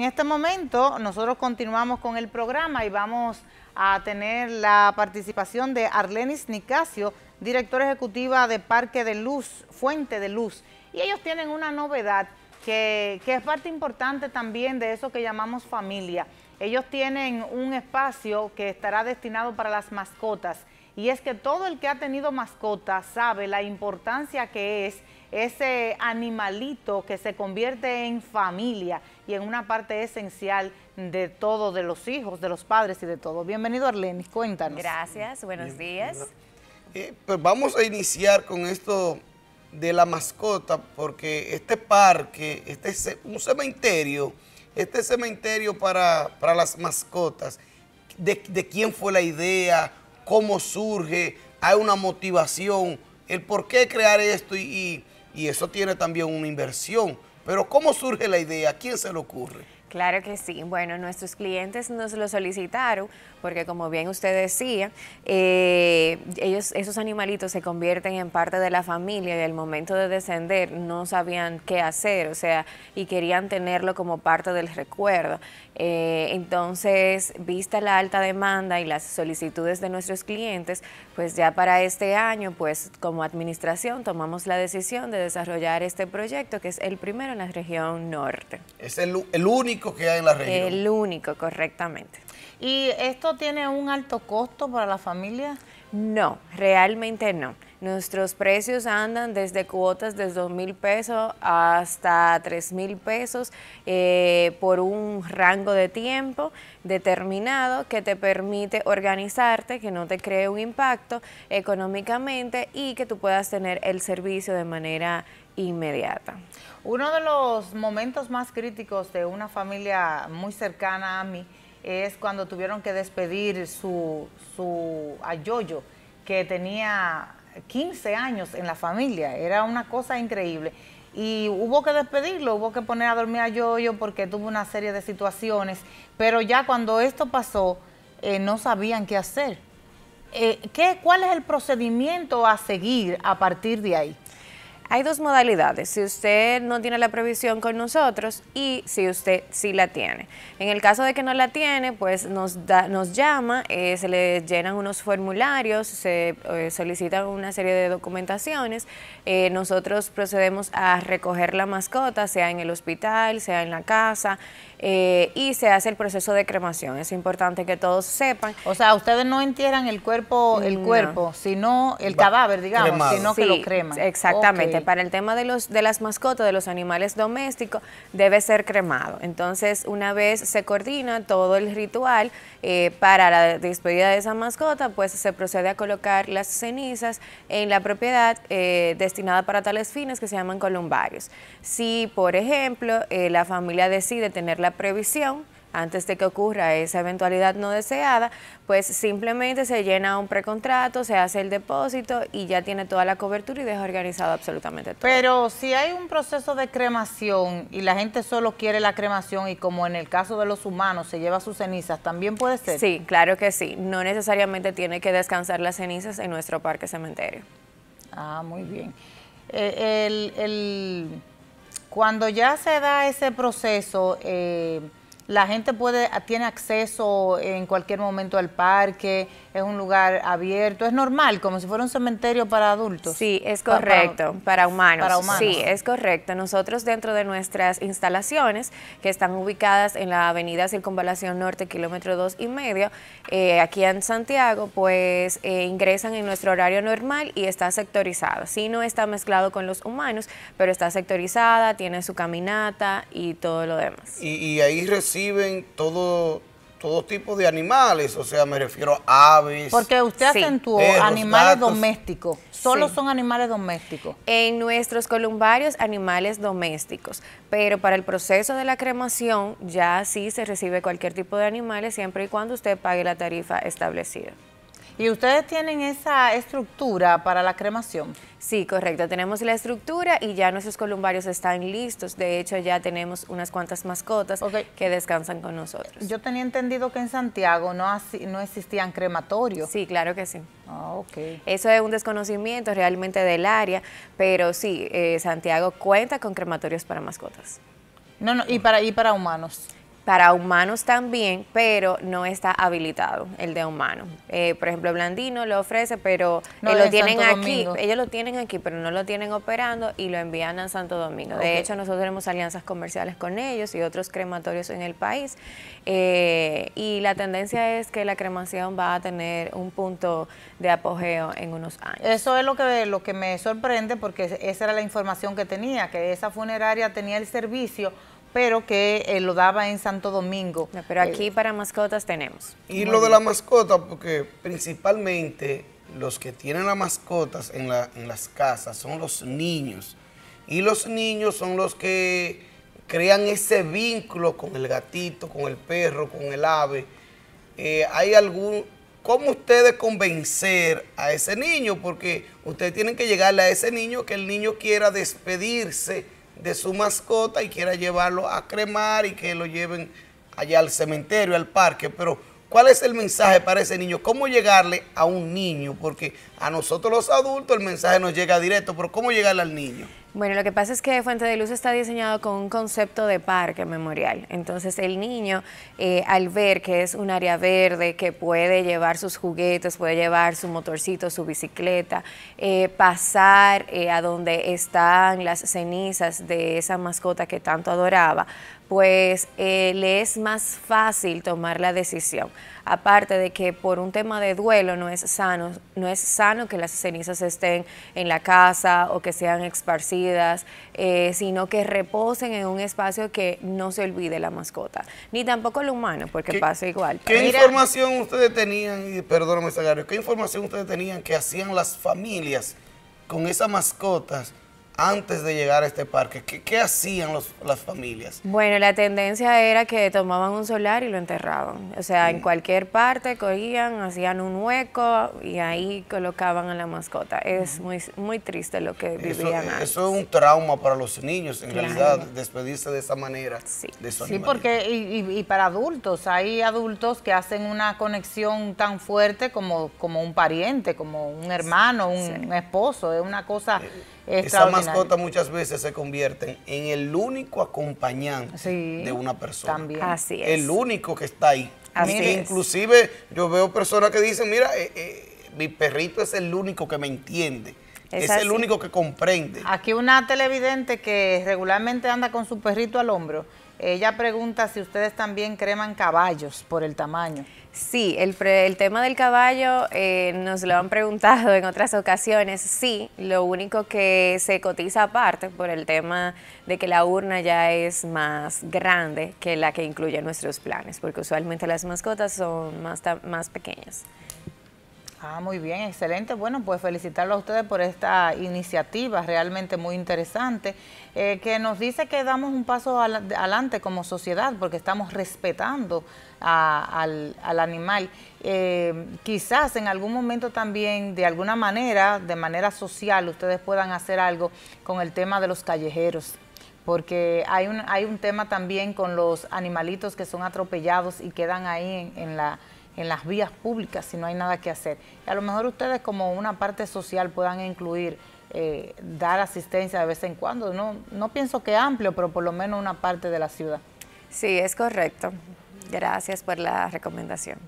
En este momento nosotros continuamos con el programa y vamos a tener la participación de Arlenis Nicasio, directora ejecutiva de Parque de Luz, Fuente de Luz. Y ellos tienen una novedad que, que es parte importante también de eso que llamamos familia. Ellos tienen un espacio que estará destinado para las mascotas. Y es que todo el que ha tenido mascota sabe la importancia que es ese animalito que se convierte en familia y en una parte esencial de todo, de los hijos, de los padres y de todo. Bienvenido Arlenis, cuéntanos. Gracias, buenos días. Eh, pues vamos a iniciar con esto de la mascota porque este parque, este es un cementerio, este cementerio para, las mascotas, de, de quién fue la idea? cómo surge, hay una motivación, el por qué crear esto y, eso tiene también una inversión. Pero ¿cómo surge la idea? ¿A quién se le ocurre? Claro que sí. Bueno, nuestros clientes nos lo solicitaron porque, como bien usted decía, eh, ellos, esos animalitos se convierten en parte de la familia y al momento de descender no sabían qué hacer, o sea, y querían tenerlo como parte del recuerdo. Eh, entonces, vista la alta demanda y las solicitudes de nuestros clientes, pues ya para este año, pues como administración tomamos la decisión de desarrollar este proyecto que es el primero en la región norte. Es el único que hay en la región. El único, correctamente. ¿Y esto tiene un alto costo para la familia? No, realmente no. Nuestros precios andan desde cuotas de 2 mil pesos hasta 3 mil pesos eh, por un rango de tiempo determinado que te permite organizarte, que no te cree un impacto económicamente y que tú puedas tener el servicio de manera inmediata. Uno de los momentos más críticos de una familia muy cercana a mí es cuando tuvieron que despedir su, su a Yoyo, que tenía 15 años en la familia. Era una cosa increíble. Y hubo que despedirlo, hubo que poner a dormir a Yoyo porque tuvo una serie de situaciones. Pero ya cuando esto pasó, eh, no sabían qué hacer. Eh, ¿qué, ¿Cuál es el procedimiento a seguir a partir de ahí? Hay dos modalidades, si usted no tiene la provisión con nosotros y si usted sí la tiene. En el caso de que no la tiene, pues nos, nos llama, eh, se le llenan unos formularios, se eh, solicitan una serie de documentaciones, eh, nosotros procedemos a recoger la mascota, sea en el hospital, sea en la casa, eh, y se hace el proceso de cremación. Es importante que todos sepan. O sea, ustedes no entierran el cuerpo, el cuerpo, sino el cadáver, digamos, sino que lo creman. Exactamente. Para el tema de los de las mascotas, de los animales domésticos, debe ser cremado. Entonces, una vez se coordina todo el ritual eh, para la despedida de esa mascota, pues se procede a colocar las cenizas en la propiedad eh, destinada para tales fines que se llaman columbarios. Si, por ejemplo, la familia decide tener la previsión antes de que ocurra esa eventualidad no deseada, pues simplemente se llena un precontrato, se hace el depósito y ya tiene toda la cobertura y deja organizado absolutamente todo. Pero si hay un proceso de cremación y la gente solo quiere la cremación y como en el caso de los humanos se lleva sus cenizas, ¿también puede ser? Sí, claro que sí. No necesariamente tiene que descansar las cenizas en nuestro parque cementerio. Ah, muy bien. Eh, el cuando ya se da ese proceso, eh, la gente puede tiene acceso en cualquier momento al parque, es un lugar abierto, es normal, como si fuera un cementerio para adultos. Sí, es correcto, para, humanos. para Sí, es correcto. Nosotros dentro de nuestras instalaciones, que están ubicadas en la avenida Circunvalación Norte, kilómetro dos y medio, eh, aquí en Santiago, pues eh, ingresan en nuestro horario normal y está sectorizada. Sí, no está mezclado con los humanos, pero está sectorizada, tiene su caminata y todo lo demás. Y, y ahí reciben todo todo tipo de animales, o sea, me refiero a aves. Porque usted acentuó animales domésticos, solo son animales domésticos. En nuestros columbarios, animales domésticos, pero para el proceso de la cremación ya sí se recibe cualquier tipo de animales siempre y cuando usted pague la tarifa establecida. ¿Y ustedes tienen esa estructura para la cremación? Sí, correcto. Tenemos la estructura y ya nuestros columbarios están listos. De hecho, ya tenemos unas cuantas mascotas que descansan con nosotros. Yo tenía entendido que en Santiago no, no existían crematorios. Sí, claro que sí. Ah, okay. Eso es un desconocimiento realmente del área, pero sí, eh, Santiago cuenta con crematorios para mascotas. No, no, y para, y para humanos para humanos también, pero no está habilitado el de humanos. Eh, por ejemplo, Blandino lo ofrece, pero no, eh, lo tienen aquí, ellos lo tienen aquí, pero no lo tienen operando y lo envían a Santo Domingo. De hecho, nosotros tenemos alianzas comerciales con ellos y otros crematorios en el país. Eh, y la tendencia es que la cremación va a tener un punto de apogeo en unos años. Eso es lo que, lo que me sorprende porque esa era la información que tenía, que esa funeraria tenía el servicio pero que eh, lo daba en Santo Domingo. pero aquí eh, para mascotas tenemos. Y lo de la mascota, porque principalmente los que tienen las mascotas en, las casas son los niños. Y los niños son los que crean ese vínculo con el gatito, con el perro, con el ave. Eh, hay algún, ¿Cómo ustedes convencer a ese niño? Porque ustedes tienen que llegarle a ese niño que el niño quiera despedirse de su mascota y quiera llevarlo a cremar y que lo lleven allá al cementerio, al parque, pero ¿cuál es el mensaje para ese niño? ¿Cómo llegarle a un niño? Porque a nosotros los adultos el mensaje nos llega directo, pero ¿cómo llegarle al niño? Bueno, lo que pasa es que Fuente de Luz está diseñado con un concepto de parque memorial. Entonces el niño, eh, al ver que es un área verde, que puede llevar sus juguetes, puede llevar su motorcito, su bicicleta, eh, pasar eh, a donde están las cenizas de esa mascota que tanto adoraba, pues le es más fácil tomar la decisión. Aparte de que por un tema de duelo no es sano, no es sano que las cenizas estén en la casa o que sean esparcidas eh, sino que reposen en un espacio que no se olvide la mascota, ni tampoco el humano, porque pasa igual. ¿Qué información ustedes tenían, y perdóname, Sagario, qué información ustedes tenían que hacían las familias con esas mascotas antes de llegar a este parque? ¿Qué, hacían las familias? Bueno, la tendencia era que tomaban un solar y lo enterraban. O sea, en mm. cualquier parte cogían, hacían un hueco y ahí colocaban a la mascota. Es muy, muy triste lo que vivían eh, eso, es un trauma para los niños, en realidad, despedirse de esa manera sí. Sí, porque y, para adultos, hay adultos que hacen una conexión tan fuerte como, como un pariente, como un hermano, un, esposo. Es una cosa... Eh, esa mascota muchas veces se convierten en el único acompañante de una persona. También. Así El único que está ahí. Inclusive yo veo personas que dicen, mira, eh, eh, mi perrito es el único que me entiende es, el único que comprende. Aquí una televidente que regularmente anda con su perrito al hombro, ella pregunta si ustedes también creman caballos por el tamaño. Sí, el, tema del caballo eh, nos lo han preguntado en otras ocasiones. Sí, lo único que se cotiza aparte por el tema de que la urna ya es más grande que la que incluye nuestros planes, porque usualmente las mascotas son más, más pequeñas. Ah, muy bien, excelente. Bueno, pues felicitarlo a ustedes por esta iniciativa realmente muy interesante, eh, que nos dice que damos un paso adelante como sociedad porque estamos respetando al, animal. Eh, quizás en algún momento también, de alguna manera, de manera social, ustedes puedan hacer algo con el tema de los callejeros porque hay un, hay un tema también con los animalitos que son atropellados y quedan ahí en la en las vías públicas si no hay nada que hacer. a lo mejor ustedes como una parte social puedan incluir eh, dar asistencia de vez en cuando. No, no pienso que amplio, pero por lo menos una parte de la ciudad. Sí, es correcto. Gracias por la recomendación.